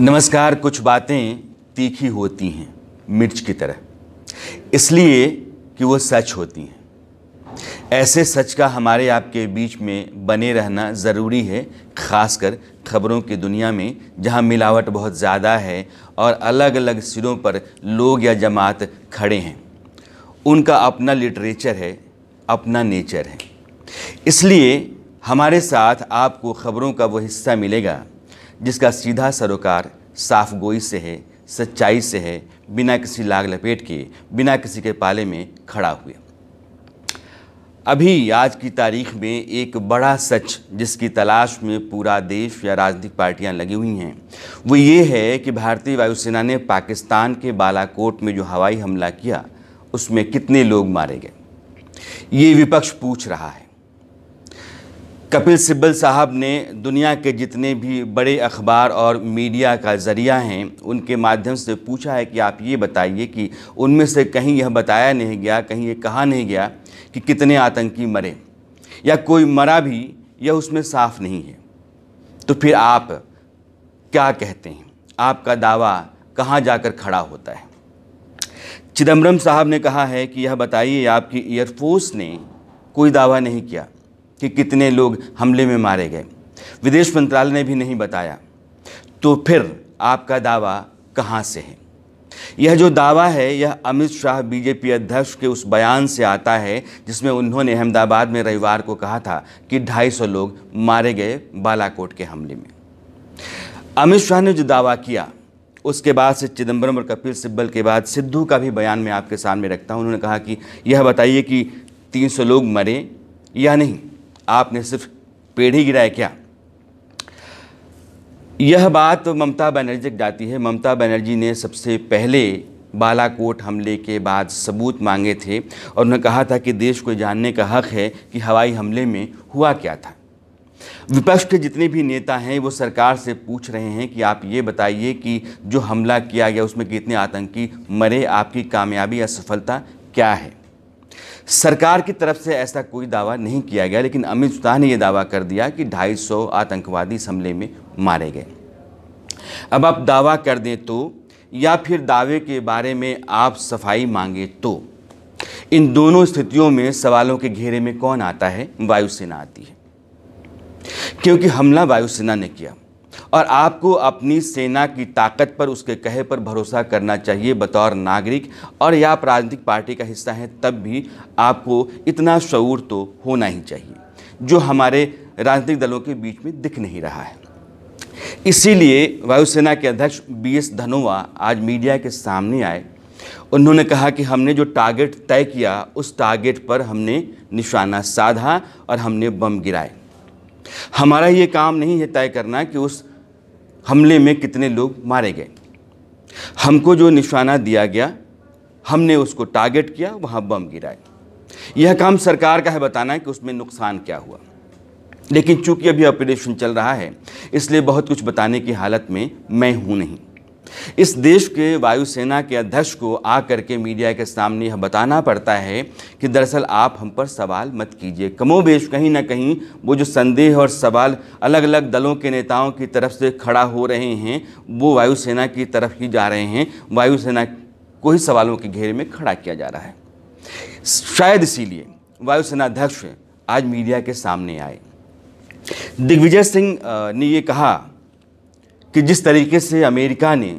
नमस्कार कुछ बातें तीखी होती हैं मिर्च की तरह इसलिए कि वो सच होती हैं ऐसे सच का हमारे आपके बीच में बने रहना ज़रूरी है खासकर खबरों की दुनिया में जहां मिलावट बहुत ज़्यादा है और अलग अलग सिरों पर लोग या जमात खड़े हैं उनका अपना लिटरेचर है अपना नेचर है इसलिए हमारे साथ आपको ख़बरों का वो हिस्सा मिलेगा जिसका सीधा सरोकार साफ गोई से है सच्चाई से है बिना किसी लाग लपेट के बिना किसी के पाले में खड़ा हुए अभी आज की तारीख में एक बड़ा सच जिसकी तलाश में पूरा देश या राजनीतिक पार्टियां लगी हुई हैं वो ये है कि भारतीय वायुसेना ने पाकिस्तान के बालाकोट में जो हवाई हमला किया उसमें कितने लोग मारे गए ये विपक्ष पूछ रहा है कपिल सिब्बल साहब ने दुनिया के जितने भी बड़े अखबार और मीडिया का ज़रिया हैं उनके माध्यम से पूछा है कि आप ये बताइए कि उनमें से कहीं यह बताया नहीं गया कहीं ये कहा नहीं गया कि कितने आतंकी मरे या कोई मरा भी यह उसमें साफ नहीं है तो फिर आप क्या कहते हैं आपका दावा कहाँ जाकर खड़ा होता है चिदम्बरम साहब ने कहा है कि यह बताइए आपकी एयरफोर्स ने कोई दावा नहीं किया कि कितने लोग हमले में मारे गए विदेश मंत्रालय ने भी नहीं बताया तो फिर आपका दावा कहाँ से है यह जो दावा है यह अमित शाह बीजेपी अध्यक्ष के उस बयान से आता है जिसमें उन्होंने अहमदाबाद में रविवार को कहा था कि 250 लोग मारे गए बालाकोट के हमले में अमित शाह ने जो दावा किया उसके बाद से चिदम्बरम और कपिल सिब्बल के बाद सिद्धू का भी बयान मैं आपके सामने रखता हूँ उन्होंने कहा कि यह बताइए कि 300 लोग मरे या नहीं आपने सिर्फ पेड़ ही गिराया क्या यह बात ममता बनर्जी तक जाती है ममता बनर्जी ने सबसे पहले बालाकोट हमले के बाद सबूत मांगे थे और उन्होंने कहा था कि देश को जानने का हक है कि हवाई हमले में हुआ क्या था विपक्ष के जितने भी नेता हैं वो सरकार से पूछ रहे हैं कि आप ये बताइए कि जो हमला किया गया उसमें कितने आतंकी मरे आपकी कामयाबी या सफलता क्या है सरकार की तरफ से ऐसा कोई दावा नहीं किया गया लेकिन अमित शाह ने यह दावा कर दिया कि 250 आतंकवादी इस हमले में मारे गए अब आप दावा कर दें तो या फिर दावे के बारे में आप सफाई मांगे तो इन दोनों स्थितियों में सवालों के घेरे में कौन आता है वायुसेना आती है क्योंकि हमला वायुसेना ने किया और आपको अपनी सेना की ताकत पर उसके कहे पर भरोसा करना चाहिए बतौर नागरिक और या आप राजनीतिक पार्टी का हिस्सा हैं तब भी आपको इतना शूर तो होना ही चाहिए जो हमारे राजनीतिक दलों के बीच में दिख नहीं रहा है इसीलिए वायुसेना के अध्यक्ष बी एस धनोआ आज मीडिया के सामने आए उन्होंने कहा कि हमने जो टारगेट तय किया उस टारगेट पर हमने निशाना साधा और हमने बम गिराए हमारा ये काम नहीं है तय करना कि उस हमले में कितने लोग मारे गए हमको जो निशाना दिया गया हमने उसको टारगेट किया वहाँ बम गिराए यह काम सरकार का है बताना है कि उसमें नुकसान क्या हुआ लेकिन चूंकि अभी ऑपरेशन चल रहा है इसलिए बहुत कुछ बताने की हालत में मैं हूँ नहीं इस देश के वायुसेना के अध्यक्ष को आकर के मीडिया के सामने यह बताना पड़ता है कि दरअसल आप हम पर सवाल मत कीजिए कमोबेश कहीं ना कहीं वो जो संदेह और सवाल अलग अलग दलों के नेताओं की तरफ से खड़ा हो रहे हैं वो वायुसेना की तरफ ही जा रहे हैं वायुसेना को ही सवालों के घेरे में खड़ा किया जा रहा है शायद इसीलिए वायुसेना अध्यक्ष आज मीडिया के सामने आए दिग्विजय सिंह ने ये कहा कि जिस तरीके से अमेरिका ने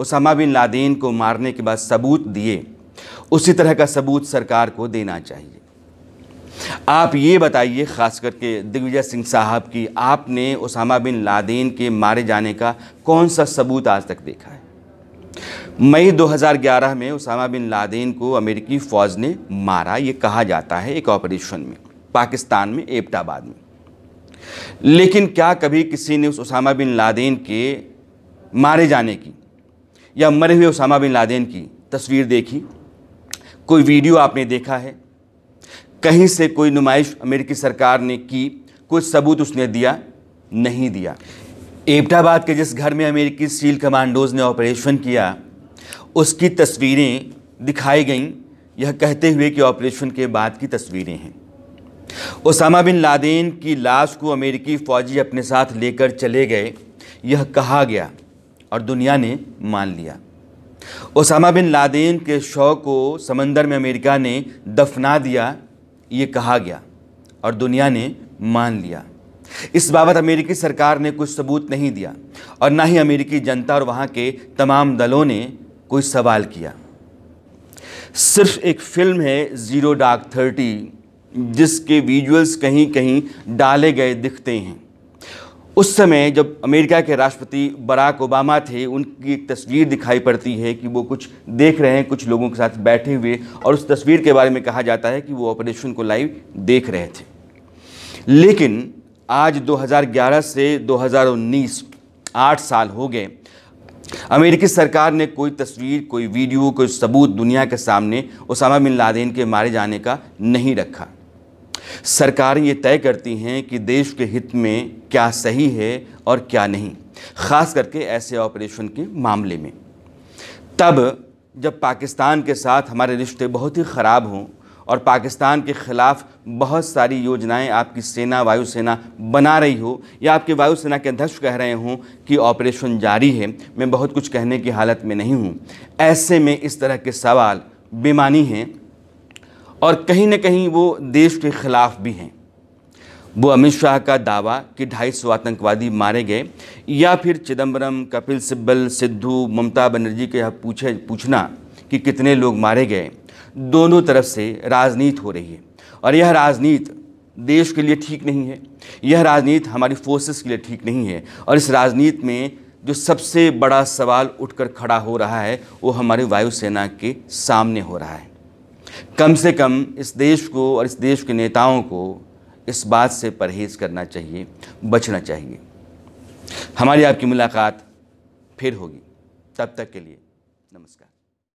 उसामा बिन लादेन को मारने के बाद सबूत दिए उसी तरह का सबूत सरकार को देना चाहिए आप ये बताइए ख़ास करके दिग्विजय सिंह साहब की आपने उसामा बिन लादेन के मारे जाने का कौन सा सबूत आज तक देखा है मई 2011 में उसामा बिन लादेन को अमेरिकी फ़ौज ने मारा ये कहा जाता है एक ऑपरेशन में पाकिस्तान में एबटाबाद में लेकिन क्या कभी किसी ने उस उसामा बिन लादेन के मारे जाने की या मरे हुए उसामा बिन लादेन की तस्वीर देखी कोई वीडियो आपने देखा है कहीं से कोई नुमाइश अमेरिकी सरकार ने की कोई सबूत उसने दिया नहीं दिया एबटाबाद के जिस घर में अमेरिकी सील कमांडोज ने ऑपरेशन किया उसकी तस्वीरें दिखाई गईं यह कहते हुए कि ऑपरेशन के बाद की तस्वीरें हैं ओसामा बिन लादेन की लाश को अमेरिकी फ़ौजी अपने साथ लेकर चले गए यह कहा गया और दुनिया ने मान लिया ओसामा बिन लादेन के शव को समंदर में अमेरिका ने दफना दिया ये कहा गया और दुनिया ने मान लिया इस बाबत अमेरिकी सरकार ने कुछ सबूत नहीं दिया और ना ही अमेरिकी जनता और वहाँ के तमाम दलों ने कोई सवाल किया सिर्फ एक फिल्म है ज़ीरो डार्क थर्टी जिसके विजुअल्स कहीं कहीं डाले गए दिखते हैं उस समय जब अमेरिका के राष्ट्रपति बराक ओबामा थे उनकी एक तस्वीर दिखाई पड़ती है कि वो कुछ देख रहे हैं कुछ लोगों के साथ बैठे हुए और उस तस्वीर के बारे में कहा जाता है कि वो ऑपरेशन को लाइव देख रहे थे लेकिन आज 2011 से 2019 आठ साल हो गए अमेरिकी सरकार ने कोई तस्वीर कोई वीडियो कोई सबूत दुनिया के सामने उसामा बिन लादेन के मारे जाने का नहीं रखा सरकारें ये तय करती हैं कि देश के हित में क्या सही है और क्या नहीं ख़ास करके ऐसे ऑपरेशन के मामले में तब जब पाकिस्तान के साथ हमारे रिश्ते बहुत ही ख़राब हों और पाकिस्तान के ख़िलाफ़ बहुत सारी योजनाएं आपकी सेना वायुसेना बना रही हो या आपके वायुसेना के अध्यक्ष कह रहे हों कि ऑपरेशन जारी है मैं बहुत कुछ कहने की हालत में नहीं हूँ ऐसे में इस तरह के सवाल बेमानी हैं और कहीं ना कहीं वो देश के ख़िलाफ़ भी हैं वो अमित शाह का दावा कि ढाई सौ आतंकवादी मारे गए या फिर चिदम्बरम कपिल सिब्बल सिद्धू ममता बनर्जी के यहाँ पूछे पूछना कि कितने लोग मारे गए दोनों तरफ से राजनीति हो रही है और यह राजनीति देश के लिए ठीक नहीं है यह राजनीति हमारी फोर्सेस के लिए ठीक नहीं है और इस राजनीति में जो सबसे बड़ा सवाल उठकर खड़ा हो रहा है वो हमारी वायुसेना के सामने हो रहा है कम से कम इस देश को और इस देश के नेताओं को इस बात से परहेज़ करना चाहिए बचना चाहिए हमारी आपकी मुलाकात फिर होगी तब तक के लिए नमस्कार